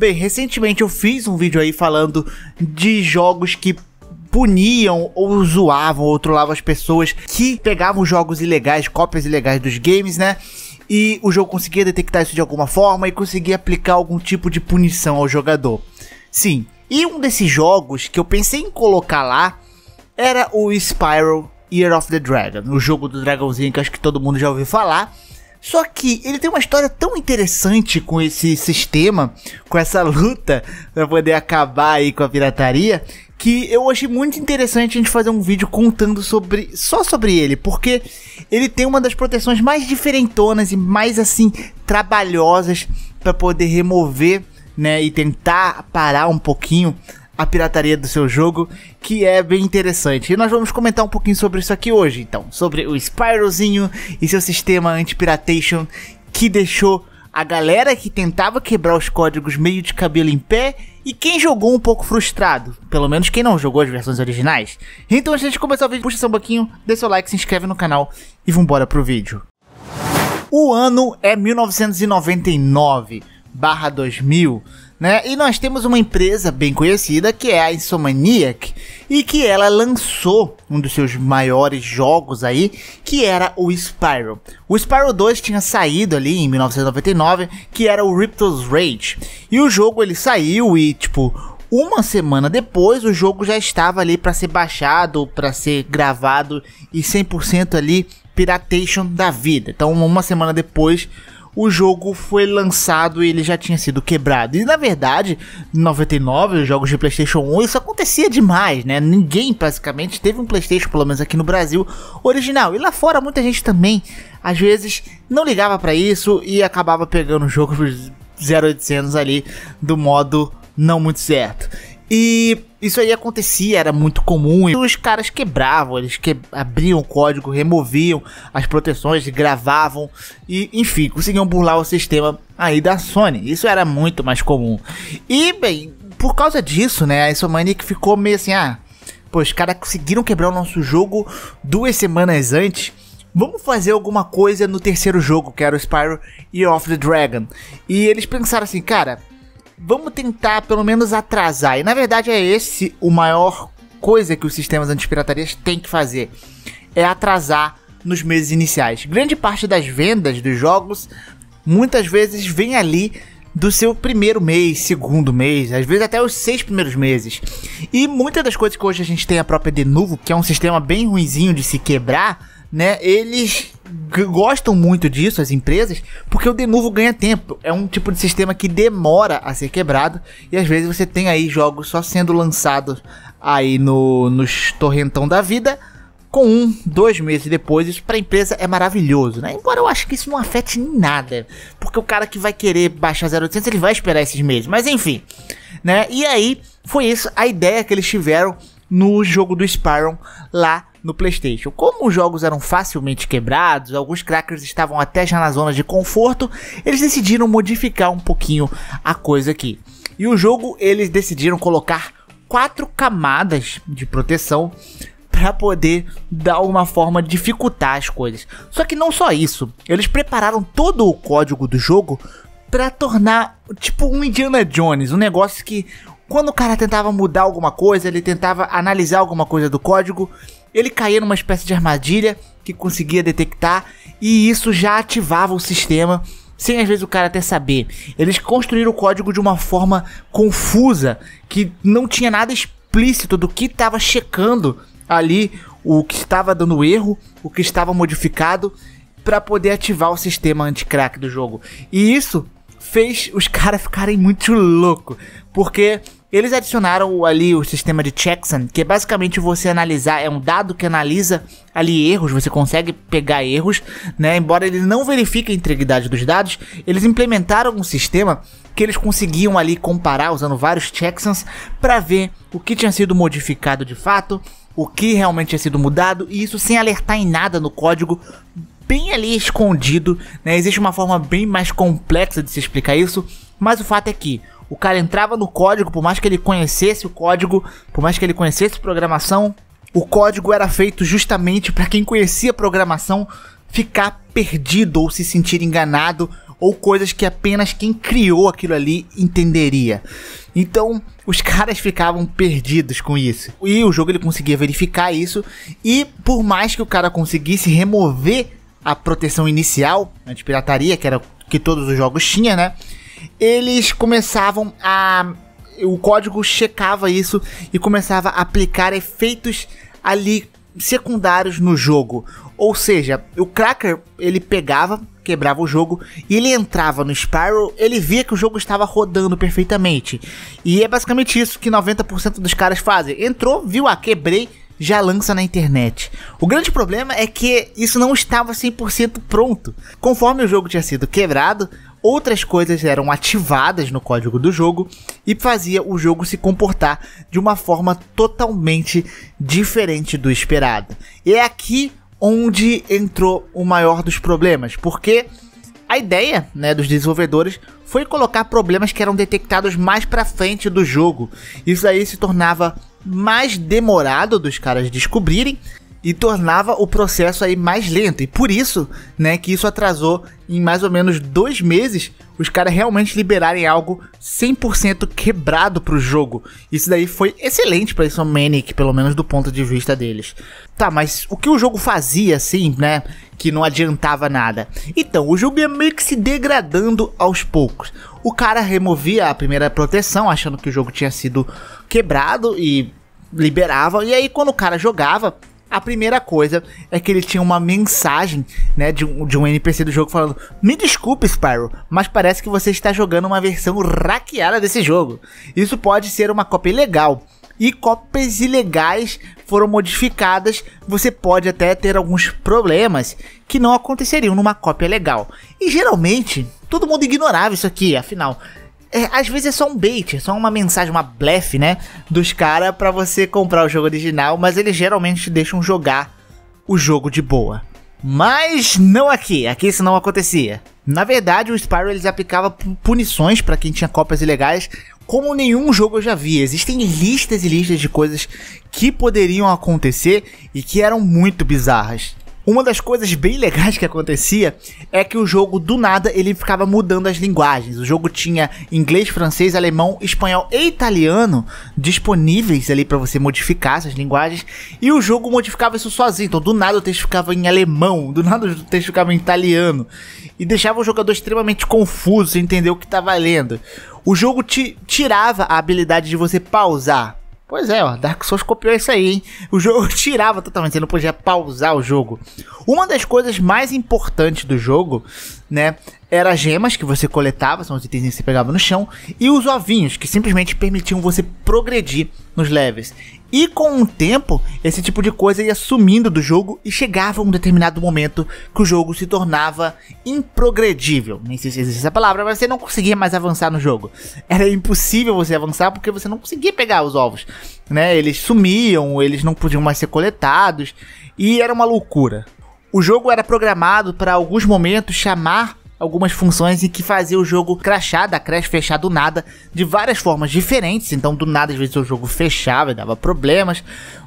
Bem, recentemente eu fiz um vídeo aí falando de jogos que puniam ou zoavam ou trollavam as pessoas que pegavam jogos ilegais, cópias ilegais dos games, né? E o jogo conseguia detectar isso de alguma forma e conseguia aplicar algum tipo de punição ao jogador. Sim, e um desses jogos que eu pensei em colocar lá era o Spiral Year of the Dragon, o jogo do dragãozinho que acho que todo mundo já ouviu falar só que ele tem uma história tão interessante com esse sistema, com essa luta para poder acabar aí com a pirataria, que eu achei muito interessante a gente fazer um vídeo contando sobre só sobre ele, porque ele tem uma das proteções mais diferentonas e mais assim trabalhosas para poder remover, né, e tentar parar um pouquinho a pirataria do seu jogo, que é bem interessante. E nós vamos comentar um pouquinho sobre isso aqui hoje, então, sobre o Spyrozinho e seu sistema anti-piratation que deixou a galera que tentava quebrar os códigos meio de cabelo em pé e quem jogou um pouco frustrado, pelo menos quem não jogou as versões originais. Então antes de começar o vídeo, puxa seu boquinho, dê seu like, se inscreve no canal e vambora pro vídeo. O ano é 1999 barra 2000 né? E nós temos uma empresa bem conhecida que é a Insomaniac e que ela lançou um dos seus maiores jogos aí, que era o Spyro. O Spyro 2 tinha saído ali em 1999, que era o Ripto's Rage. E o jogo ele saiu e tipo uma semana depois o jogo já estava ali para ser baixado, para ser gravado e 100% ali piratation da vida. Então uma semana depois o jogo foi lançado e ele já tinha sido quebrado. E na verdade, em 99, os jogos de PlayStation 1, isso acontecia demais, né? Ninguém basicamente teve um PlayStation, pelo menos aqui no Brasil, original. E lá fora, muita gente também, às vezes, não ligava para isso e acabava pegando jogos 0800 ali do modo não muito certo. E isso aí acontecia, era muito comum. E os caras quebravam, eles que... abriam o código, removiam as proteções, gravavam e, enfim, conseguiam burlar o sistema aí da Sony. Isso era muito mais comum. E, bem, por causa disso, né, a Insomniac ficou meio assim, ah, pô, os caras conseguiram quebrar o nosso jogo duas semanas antes. Vamos fazer alguma coisa no terceiro jogo, que era o Spyro e Off the Dragon. E eles pensaram assim, cara, vamos tentar pelo menos atrasar. E na verdade é esse o maior coisa que os sistemas antipiratarias têm que fazer, é atrasar nos meses iniciais. Grande parte das vendas dos jogos muitas vezes vem ali do seu primeiro mês, segundo mês, às vezes até os seis primeiros meses. E muitas das coisas que hoje a gente tem a própria de novo, que é um sistema bem ruinzinho de se quebrar, né? Eles gostam muito disso, as empresas, porque o de novo ganha tempo. É um tipo de sistema que demora a ser quebrado e às vezes você tem aí jogos só sendo lançados aí no, nos torrentão da vida. Com um, dois meses depois, isso para a empresa é maravilhoso, né? Embora eu acho que isso não afete em nada, porque o cara que vai querer baixar 0800 ele vai esperar esses meses, mas enfim, né? E aí foi isso a ideia que eles tiveram no jogo do Spyro lá no PlayStation. Como os jogos eram facilmente quebrados, alguns crackers estavam até já na zona de conforto, eles decidiram modificar um pouquinho a coisa aqui. E o jogo eles decidiram colocar quatro camadas de proteção para poder dar alguma forma de dificultar as coisas. Só que não só isso, eles prepararam todo o código do jogo para tornar tipo um Indiana Jones, um negócio que quando o cara tentava mudar alguma coisa, ele tentava analisar alguma coisa do código ele caía numa espécie de armadilha que conseguia detectar e isso já ativava o sistema sem às vezes o cara até saber. Eles construíram o código de uma forma confusa que não tinha nada explícito do que estava checando ali, o que estava dando erro, o que estava modificado para poder ativar o sistema anti-crack do jogo. E isso fez os caras ficarem muito louco, porque eles adicionaram ali o sistema de checksum, que é basicamente você analisar, é um dado que analisa ali erros, você consegue pegar erros, né? Embora ele não verifique a integridade dos dados, eles implementaram um sistema que eles conseguiam ali comparar usando vários checksums para ver o que tinha sido modificado de fato, o que realmente tinha sido mudado e isso sem alertar em nada no código bem ali escondido, né? Existe uma forma bem mais complexa de se explicar isso, mas o fato é que o cara entrava no código, por mais que ele conhecesse o código, por mais que ele conhecesse programação, o código era feito justamente para quem conhecia programação ficar perdido ou se sentir enganado ou coisas que apenas quem criou aquilo ali entenderia. Então, os caras ficavam perdidos com isso. E o jogo ele conseguia verificar isso e por mais que o cara conseguisse remover a proteção inicial, pirataria que era que todos os jogos tinham, né? eles começavam a. O código checava isso e começava a aplicar efeitos ali secundários no jogo. Ou seja, o Cracker ele pegava, quebrava o jogo e ele entrava no Spiral, ele via que o jogo estava rodando perfeitamente. E é basicamente isso que 90% dos caras fazem. Entrou, viu, ah, quebrei, já lança na internet. O grande problema é que isso não estava 100% pronto. Conforme o jogo tinha sido quebrado, outras coisas eram ativadas no código do jogo e fazia o jogo se comportar de uma forma totalmente diferente do esperado. E é aqui onde entrou o maior dos problemas, porque a ideia né, dos desenvolvedores foi colocar problemas que eram detectados mais para frente do jogo. Isso aí se tornava mais demorado dos caras descobrirem e tornava o processo aí mais lento. E por isso, né, que isso atrasou em mais ou menos dois meses os caras realmente liberarem algo 100% quebrado pro jogo. Isso daí foi excelente pra isso Manic, pelo menos do ponto de vista deles. Tá, mas o que o jogo fazia assim, né, que não adiantava nada? Então, o jogo ia meio que se degradando aos poucos. O cara removia a primeira proteção, achando que o jogo tinha sido quebrado e liberava. E aí, quando o cara jogava, a primeira coisa é que ele tinha uma mensagem, né, de um, de um NPC do jogo falando: Me desculpe, Spyro, mas parece que você está jogando uma versão hackeada desse jogo. Isso pode ser uma cópia ilegal. E cópias ilegais foram modificadas, você pode até ter alguns problemas que não aconteceriam numa cópia legal. E geralmente, todo mundo ignorava isso aqui, afinal, é, às vezes é só um bait, é só uma mensagem, uma blefe, né? Dos caras para você comprar o jogo original, mas eles geralmente te deixam jogar o jogo de boa. Mas não aqui, aqui isso não acontecia. Na verdade, o Spyro eles aplicava punições para quem tinha cópias ilegais, como nenhum jogo eu já vi. Existem listas e listas de coisas que poderiam acontecer e que eram muito bizarras. Uma das coisas bem legais que acontecia é que o jogo do nada ele ficava mudando as linguagens. O jogo tinha inglês, francês, alemão, espanhol e italiano disponíveis ali para você modificar essas linguagens e o jogo modificava isso sozinho. Então do nada o texto ficava em alemão, do nada o texto ficava em italiano e deixava o jogador extremamente confuso, sem entender o que estava tá lendo. O jogo te tirava a habilidade de você pausar Pois é, ó, Dark Souls copiou isso aí, hein? O jogo tirava totalmente, você não podia pausar o jogo. Uma das coisas mais importantes do jogo né? Era gemas que você coletava, são os itens que você pegava no chão, e os ovinhos, que simplesmente permitiam você progredir nos levels. E com o tempo, esse tipo de coisa ia sumindo do jogo e chegava um determinado momento que o jogo se tornava improgredível. Nem sei se existe essa palavra, mas você não conseguia mais avançar no jogo. Era impossível você avançar porque você não conseguia pegar os ovos, né? Eles sumiam, eles não podiam mais ser coletados e era uma loucura. O jogo era programado para alguns momentos chamar algumas funções em que fazia o jogo crashar, da crash fechar do nada, de várias formas diferentes. Então, do nada, às vezes o jogo fechava e dava problemas.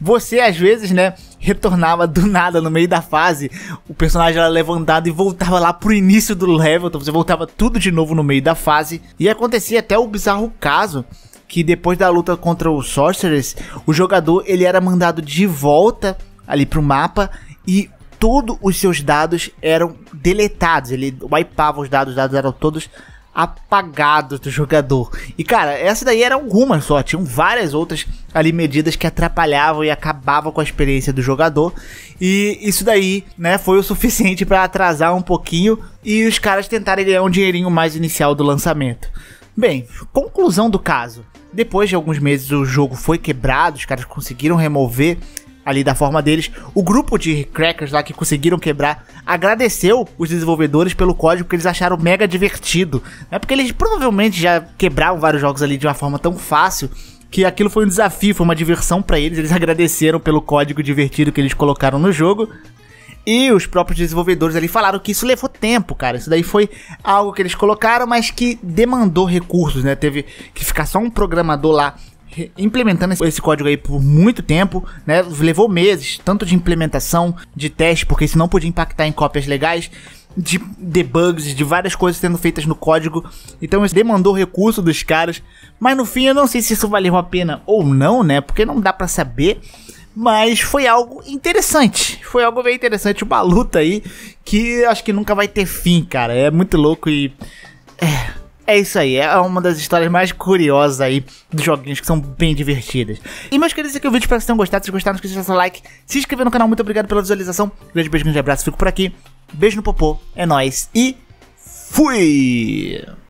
Você, às vezes, né, retornava do nada no meio da fase, o personagem era levantado e voltava lá pro início do level, então você voltava tudo de novo no meio da fase. E acontecia até o bizarro caso que depois da luta contra o Sorceress, o jogador ele era mandado de volta ali pro mapa e todos os seus dados eram deletados. Ele wipeava os dados, os dados eram todos apagados do jogador. E cara, essa daí era alguma só, tinham várias outras ali medidas que atrapalhavam e acabavam com a experiência do jogador. E isso daí, né, foi o suficiente para atrasar um pouquinho e os caras tentarem ganhar um dinheirinho mais inicial do lançamento. Bem, conclusão do caso. Depois de alguns meses o jogo foi quebrado, os caras conseguiram remover ali da forma deles. O grupo de crackers lá que conseguiram quebrar agradeceu os desenvolvedores pelo código que eles acharam mega divertido. Né? Porque eles provavelmente já quebraram vários jogos ali de uma forma tão fácil que aquilo foi um desafio, foi uma diversão para eles. Eles agradeceram pelo código divertido que eles colocaram no jogo. E os próprios desenvolvedores ali falaram que isso levou tempo, cara. Isso daí foi algo que eles colocaram, mas que demandou recursos, né? Teve que ficar só um programador lá implementando esse código aí por muito tempo, né? Levou meses, tanto de implementação, de teste, porque isso não podia impactar em cópias legais de debugs, de várias coisas sendo feitas no código. Então isso demandou recurso dos caras. Mas no fim eu não sei se isso valeu a pena ou não, né? Porque não dá para saber. Mas foi algo interessante. Foi algo bem interessante. Uma luta aí que acho que nunca vai ter fim, cara. É muito louco e. É. É isso aí, é uma das histórias mais curiosas aí dos joguinhos que são bem divertidas. E meus queridos, esse aqui é o vídeo, espero que vocês tenham gostado. Se gostaram, não esqueça de deixar seu like, se inscrever no canal, muito obrigado pela visualização. Grande beijo, grande abraço, fico por aqui. Beijo no popô, é nóis e fui!